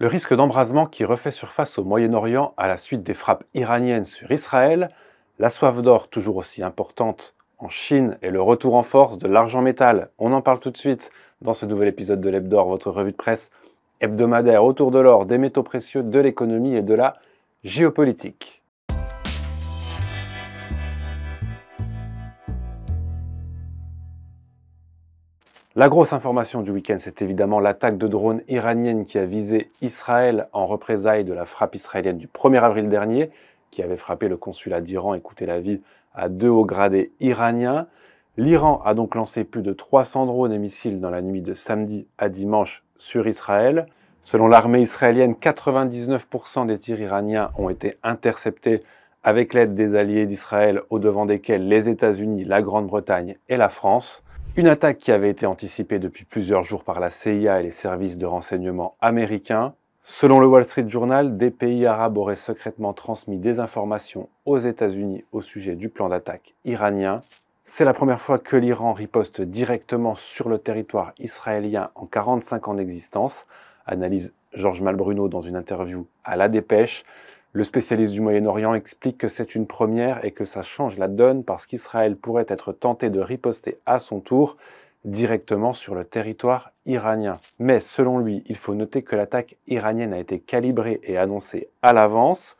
Le risque d'embrasement qui refait surface au Moyen-Orient à la suite des frappes iraniennes sur Israël, la soif d'or toujours aussi importante en Chine et le retour en force de l'argent métal, on en parle tout de suite dans ce nouvel épisode de l'Hebdor, votre revue de presse hebdomadaire autour de l'or, des métaux précieux, de l'économie et de la géopolitique. La grosse information du week-end, c'est évidemment l'attaque de drones iraniennes qui a visé Israël en représailles de la frappe israélienne du 1er avril dernier, qui avait frappé le consulat d'Iran et coûté la vie à deux hauts gradés iraniens. L'Iran a donc lancé plus de 300 drones et missiles dans la nuit de samedi à dimanche sur Israël. Selon l'armée israélienne, 99% des tirs iraniens ont été interceptés avec l'aide des alliés d'Israël, au devant desquels les États-Unis, la Grande-Bretagne et la France. Une attaque qui avait été anticipée depuis plusieurs jours par la CIA et les services de renseignement américains. Selon le Wall Street Journal, des pays arabes auraient secrètement transmis des informations aux États-Unis au sujet du plan d'attaque iranien. C'est la première fois que l'Iran riposte directement sur le territoire israélien en 45 ans d'existence, analyse Georges Malbruno dans une interview à La Dépêche. Le spécialiste du Moyen-Orient explique que c'est une première et que ça change la donne parce qu'Israël pourrait être tenté de riposter à son tour directement sur le territoire iranien. Mais selon lui, il faut noter que l'attaque iranienne a été calibrée et annoncée à l'avance,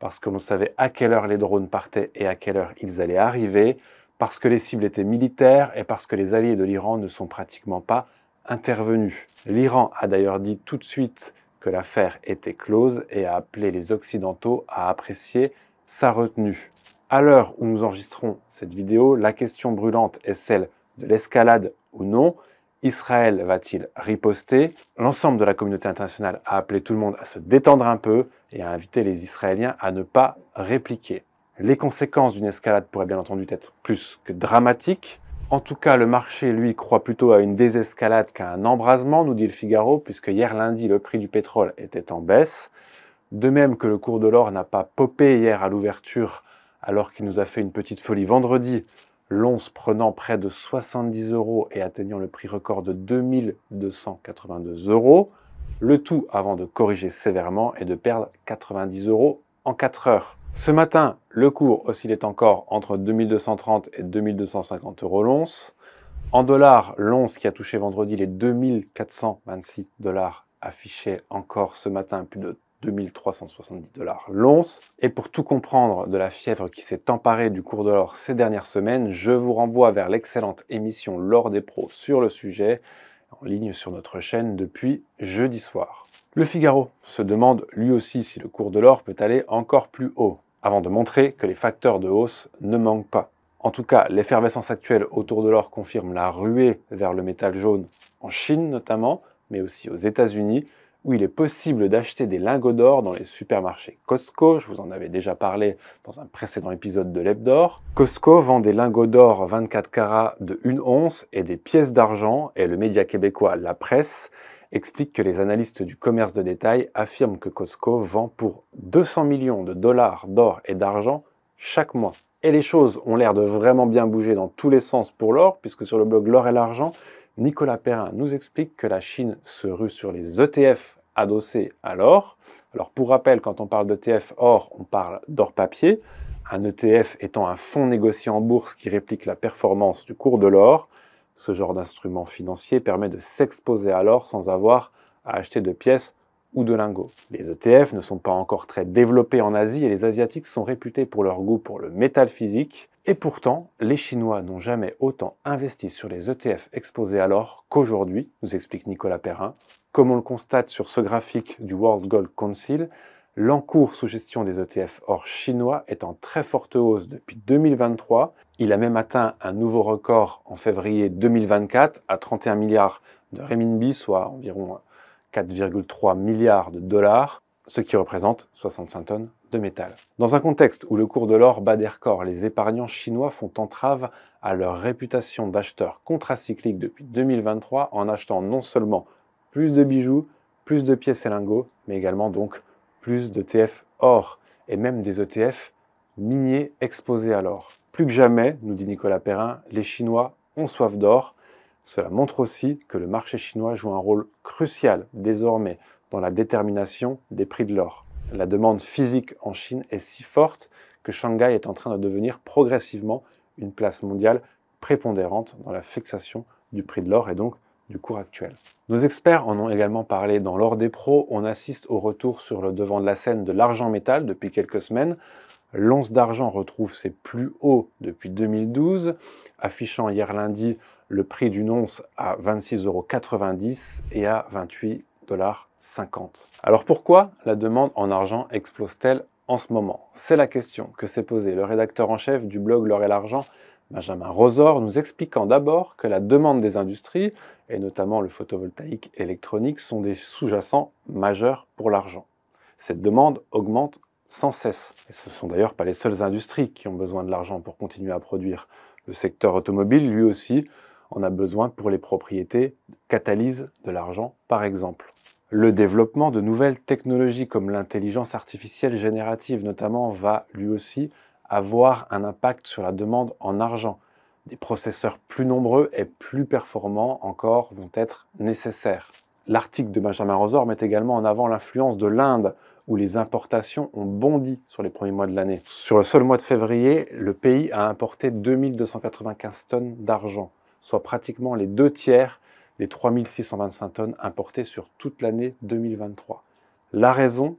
parce que l'on savait à quelle heure les drones partaient et à quelle heure ils allaient arriver, parce que les cibles étaient militaires et parce que les alliés de l'Iran ne sont pratiquement pas intervenus. L'Iran a d'ailleurs dit tout de suite l'affaire était close et a appelé les Occidentaux à apprécier sa retenue. À l'heure où nous enregistrons cette vidéo, la question brûlante est celle de l'escalade ou non. Israël va-t-il riposter L'ensemble de la communauté internationale a appelé tout le monde à se détendre un peu et a invité les Israéliens à ne pas répliquer. Les conséquences d'une escalade pourraient bien entendu être plus que dramatiques. En tout cas, le marché, lui, croit plutôt à une désescalade qu'à un embrasement, nous dit le Figaro, puisque hier lundi, le prix du pétrole était en baisse. De même que le cours de l'or n'a pas popé hier à l'ouverture, alors qu'il nous a fait une petite folie vendredi, l'once prenant près de 70 euros et atteignant le prix record de 2282 euros, le tout avant de corriger sévèrement et de perdre 90 euros en 4 heures. Ce matin, le cours oscillait encore entre 2230 et 2250 euros l'once. En dollars, l'once qui a touché vendredi les 2426 dollars affichait encore ce matin plus de 2370 dollars l'once. Et pour tout comprendre de la fièvre qui s'est emparée du cours de l'or ces dernières semaines, je vous renvoie vers l'excellente émission L'or des pros sur le sujet, en ligne sur notre chaîne depuis jeudi soir. Le Figaro se demande lui aussi si le cours de l'or peut aller encore plus haut avant de montrer que les facteurs de hausse ne manquent pas. En tout cas, l'effervescence actuelle autour de l'or confirme la ruée vers le métal jaune en Chine notamment, mais aussi aux États-Unis, où il est possible d'acheter des lingots d'or dans les supermarchés Costco. Je vous en avais déjà parlé dans un précédent épisode de l'Hebdor. Costco vend des lingots d'or 24 carats de 1 once et des pièces d'argent, et le média québécois La Presse explique que les analystes du commerce de détail affirment que Costco vend pour 200 millions de dollars d'or et d'argent chaque mois. Et les choses ont l'air de vraiment bien bouger dans tous les sens pour l'or, puisque sur le blog L'or et l'argent, Nicolas Perrin nous explique que la Chine se rue sur les ETF adossés à l'or. Alors pour rappel, quand on parle d'ETF or, on parle d'or papier, un ETF étant un fonds négocié en bourse qui réplique la performance du cours de l'or. Ce genre d'instrument financier permet de s'exposer à l'or sans avoir à acheter de pièces ou de lingots. Les ETF ne sont pas encore très développés en Asie et les Asiatiques sont réputés pour leur goût pour le métal physique. Et pourtant, les Chinois n'ont jamais autant investi sur les ETF exposés à l'or qu'aujourd'hui, nous explique Nicolas Perrin. Comme on le constate sur ce graphique du World Gold Council, L'encours sous gestion des ETF or chinois est en très forte hausse depuis 2023. Il a même atteint un nouveau record en février 2024 à 31 milliards de renminbi, soit environ 4,3 milliards de dollars, ce qui représente 65 tonnes de métal. Dans un contexte où le cours de l'or bat des records, les épargnants chinois font entrave à leur réputation d'acheteurs contracycliques depuis 2023 en achetant non seulement plus de bijoux, plus de pièces et lingots, mais également donc plus d'ETF or et même des ETF miniers exposés à l'or. Plus que jamais, nous dit Nicolas Perrin, les Chinois ont soif d'or. Cela montre aussi que le marché chinois joue un rôle crucial désormais dans la détermination des prix de l'or. La demande physique en Chine est si forte que Shanghai est en train de devenir progressivement une place mondiale prépondérante dans la fixation du prix de l'or et donc du cours actuel. Nos experts en ont également parlé dans l'or des pros. On assiste au retour sur le devant de la scène de l'argent métal depuis quelques semaines. L'once d'argent retrouve ses plus hauts depuis 2012, affichant hier lundi le prix d'une once à 26,90 et à 28,50 Alors pourquoi la demande en argent explose-t-elle en ce moment C'est la question que s'est posée le rédacteur en chef du blog L'or et l'argent, Benjamin Rosor nous expliquant d'abord que la demande des industries, et notamment le photovoltaïque électronique, sont des sous-jacents majeurs pour l'argent. Cette demande augmente sans cesse. Et ce ne sont d'ailleurs pas les seules industries qui ont besoin de l'argent pour continuer à produire. Le secteur automobile, lui aussi, en a besoin pour les propriétés, catalyse de l'argent par exemple. Le développement de nouvelles technologies comme l'intelligence artificielle générative notamment va lui aussi avoir un impact sur la demande en argent. Des processeurs plus nombreux et plus performants encore vont être nécessaires. L'article de Benjamin Rosor met également en avant l'influence de l'Inde, où les importations ont bondi sur les premiers mois de l'année. Sur le seul mois de février, le pays a importé 2295 tonnes d'argent, soit pratiquement les deux tiers des 3625 tonnes importées sur toute l'année 2023. La raison,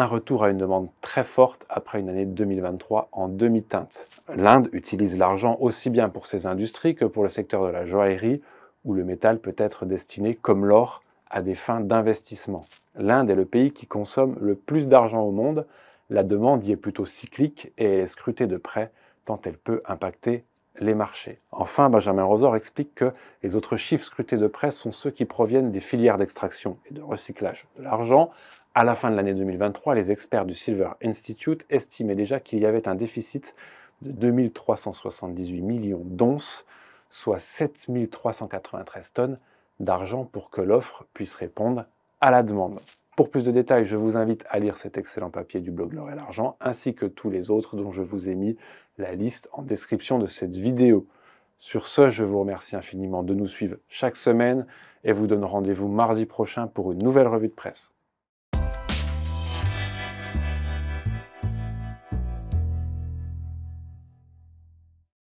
un retour à une demande très forte après une année 2023 en demi-teinte. L'Inde utilise l'argent aussi bien pour ses industries que pour le secteur de la joaillerie, où le métal peut être destiné, comme l'or, à des fins d'investissement. L'Inde est le pays qui consomme le plus d'argent au monde, la demande y est plutôt cyclique et est scrutée de près tant elle peut impacter les marchés. Enfin, Benjamin Rosor explique que les autres chiffres scrutés de près sont ceux qui proviennent des filières d'extraction et de recyclage de l'argent. À la fin de l'année 2023, les experts du Silver Institute estimaient déjà qu'il y avait un déficit de 2378 millions d'onces, soit 7393 tonnes d'argent pour que l'offre puisse répondre à la demande. Pour plus de détails, je vous invite à lire cet excellent papier du blog L'or et l'argent, ainsi que tous les autres dont je vous ai mis la liste en description de cette vidéo. Sur ce, je vous remercie infiniment de nous suivre chaque semaine et vous donne rendez-vous mardi prochain pour une nouvelle revue de presse.